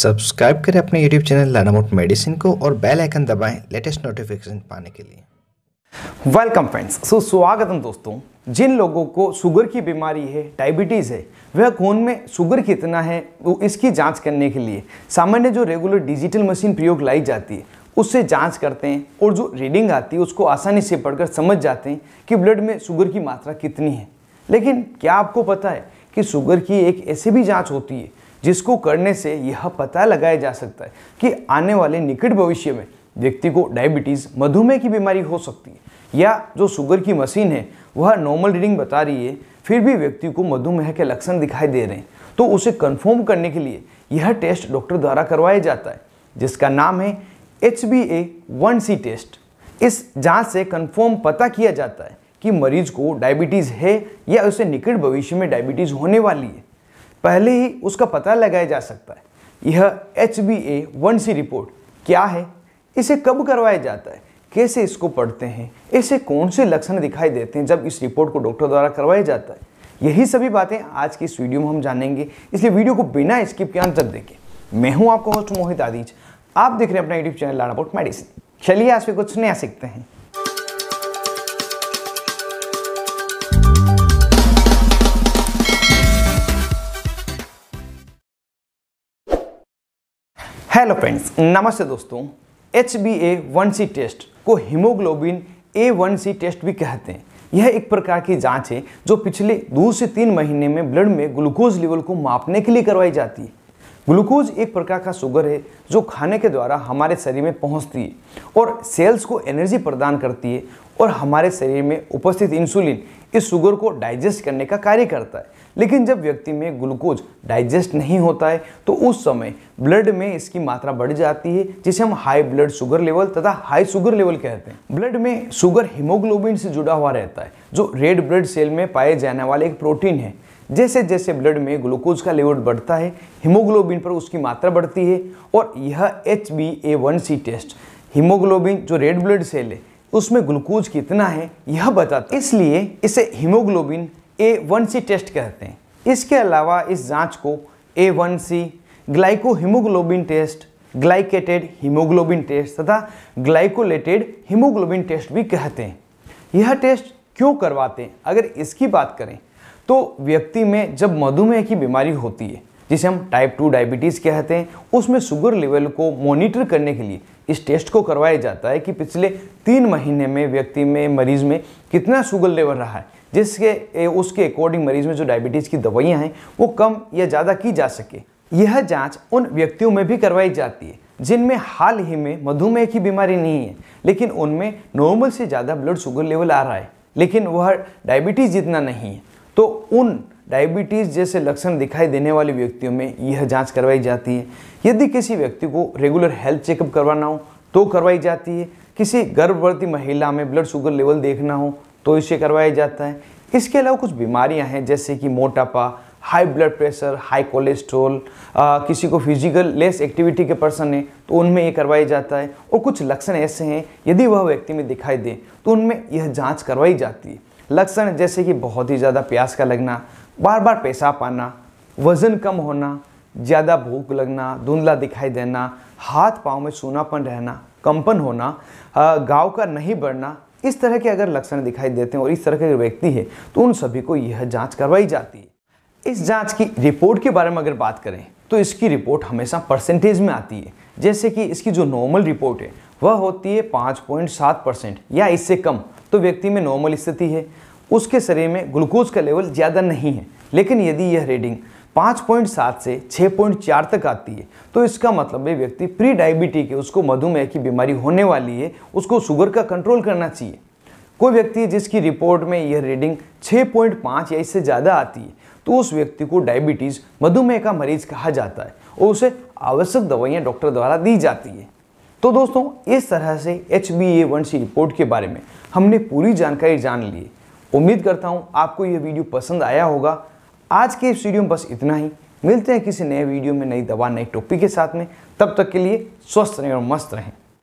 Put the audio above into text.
subscribe करें अपने YouTube channel लर्नामोट medicine को और बेल आइकन दबाएं लेटेस्ट नोटिफिकेशन पाने के लिए वेलकम फ्रेंड्स सो स्वागत है दोस्तों जिन लोगों को शुगर की बीमारी है डायबिटीज़ है वह खून में शुगर कितना है वो इसकी जांच करने के लिए सामान्य जो रेगुलर डिजिटल मशीन प्रयोग लाई जाती है उससे जांच करते हैं और जो रीडिंग आती है उसको आसानी से पढ़कर समझ जाते हैं कि ब्लड में शुगर की मात्रा कितनी है लेकिन क्या आपको पता है कि शुगर की एक ऐसी भी जाँच होती है जिसको करने से यह पता लगाया जा सकता है कि आने वाले निकट भविष्य में व्यक्ति को डायबिटीज़ मधुमेह की बीमारी हो सकती है या जो शुगर की मशीन है वह नॉर्मल रीडिंग बता रही है फिर भी व्यक्ति को मधुमेह के लक्षण दिखाई दे रहे हैं तो उसे कन्फर्म करने के लिए यह टेस्ट डॉक्टर द्वारा करवाया जाता है जिसका नाम है H B A one C test इस जांच से कन्फर्म पता किया जाता है कि मरीज को डायबिटीज़ है या उसे निकट भविष्य में डायबिटीज़ होने वाली है पहले ही उसका पता लगाया जा सकता है यह H B A one C report क्या है इसे कब करवाया जाता है कैसे इसको पढ़ते हैं ऐसे कौन से लक्षण दिखाई देते हैं जब इस रिपोर्ट को डॉक्टर द्वारा करवाया जाता है यही सभी बातें आज की इस वीडियो में हम जानेंगे इसलिए वीडियो को बिना स्किप के अंत तक देखें मैं हूं आपका होस्ट मोहित आदिज आप देख रहे हैं अपना यूट्यूब चैनल लाडापोर्ट मेडिसिन चलिए आज भी कुछ नया सीखते हैं हेलो फ्रेंड्स नमस्ते दोस्तों H B A one C test को haemoglobin A one C test भी कहते हैं यह एक प्रकार की जांच है जो पिछले दो से तीन महीने में ब्लड में ग्लूकोज लेवल को मापने के लिए करवाई जाती है ग्लूकोज एक प्रकार का शुगर है जो खाने के द्वारा हमारे शरीर में पहुंचती है और सेल्स को एनर्जी प्रदान करती है और हमारे शरीर में उपस्थित इंसुलिन इस शुगर को डाइजेस्ट करने का कार्य करता है लेकिन जब व्यक्ति में ग्लूकोज डाइजेस्ट नहीं होता है तो उस समय ब्लड में इसकी मात्रा बढ़ जाती है जिसे हम हाई ब्लड शुगर लेवल तथा हाई शुगर लेवल कहते हैं ब्लड में शुगर हीमोग्लोबिन से जुड़ा हुआ रहता है जो रेड ब्लड सेल में पाए जाने वाले एक प्रोटीन है जैसे जैसे ब्लड में ग्लूकोज का लेवल बढ़ता है हीमोग्लोबिन पर उसकी मात्रा बढ़ती है और यह H B A one C test haemoglobin जो रेड ब्लड सेल है उसमें ग्लूकोज कितना है यह बताता इसलिए इसे haemoglobin A one C test कहते हैं इसके अलावा इस जांच को A one C glyco haemoglobin test glycated haemoglobin test तथा ग्लाइकोलेटेड हीमोग्लोबिन टेस्ट भी कहते हैं यह टेस्ट क्यों करवाते हैं अगर इसकी बात करें तो व्यक्ति में जब मधुमेह की बीमारी होती है जिसे हम टाइप टू डायबिटीज़ कहते हैं उसमें शुगर लेवल को मॉनिटर करने के लिए इस टेस्ट को करवाया जाता है कि पिछले तीन महीने में व्यक्ति में मरीज़ में कितना शुगर लेवल रहा है जिसके उसके अकॉर्डिंग मरीज़ में जो डायबिटीज़ की दवाइयाँ हैं वो कम या ज़्यादा की जा सके यह जांच उन व्यक्तियों में भी करवाई जाती है जिनमें हाल ही में मधुमेह की बीमारी नहीं है लेकिन उनमें नॉर्मल से ज़्यादा ब्लड शुगर लेवल आ रहा है लेकिन वह डायबिटीज़ जितना नहीं है तो उन डायबिटीज़ जैसे लक्षण दिखाई देने वाले व्यक्तियों में यह जांच करवाई जाती है यदि किसी व्यक्ति को रेगुलर हेल्थ चेकअप करवाना हो तो करवाई जाती है किसी गर्भवती महिला में ब्लड शुगर लेवल देखना हो तो इसे करवाया जाता है इसके अलावा कुछ बीमारियां हैं जैसे कि मोटापा high blood pressure high cholesterol किसी को फिजिकल लेस एक्टिविटी के पर्सन है तो उनमें ये करवाया जाता है और कुछ लक्षण ऐसे हैं यदि वह व्यक्ति में दिखाई दें तो उनमें यह जाँच करवाई जाती है लक्षण जैसे कि बहुत ही ज़्यादा प्यास का लगना बार बार पेशाब पाना वज़न कम होना ज़्यादा भूख लगना धुंधला दिखाई देना हाथ पाँव में सूनापन रहना कंपन होना गाँव का नहीं बढ़ना इस तरह के अगर लक्षण दिखाई देते हैं और इस तरह के व्यक्ति है तो उन सभी को यह जांच करवाई जाती है इस जांच की रिपोर्ट के बारे में अगर बात करें तो इसकी रिपोर्ट हमेशा परसेंटेज में आती है जैसे कि इसकी जो नॉर्मल रिपोर्ट है वह होती है सात परसेंट या इससे कम तो व्यक्ति में नॉर्मल स्थिति है उसके शरीर में ग्लूकोज का लेवल ज़्यादा नहीं है लेकिन यदि यह रीडिंग 5.7 से 6.4 तक आती है तो इसका मतलब है व्यक्ति प्री डायबिटी के उसको मधुमेह की बीमारी होने वाली है उसको शुगर का कंट्रोल करना चाहिए कोई व्यक्ति जिसकी रिपोर्ट में यह रीडिंग 6.5 या इससे ज़्यादा आती है तो उस व्यक्ति को डायबिटीज़ मधुमेह का मरीज कहा जाता है और उसे आवश्यक दवाइयाँ डॉक्टर द्वारा दी जाती है तो दोस्तों इस तरह से H B A one C report के बारे में हमने पूरी जानकारी जान ली उम्मीद करता हूँ आपको यह वीडियो पसंद आया होगा आज के इस वीडियो में बस इतना ही मिलते हैं किसी नए वीडियो में नई दवा नई टॉपिक के साथ में तब तक के लिए स्वस्थ रहें और मस्त रहें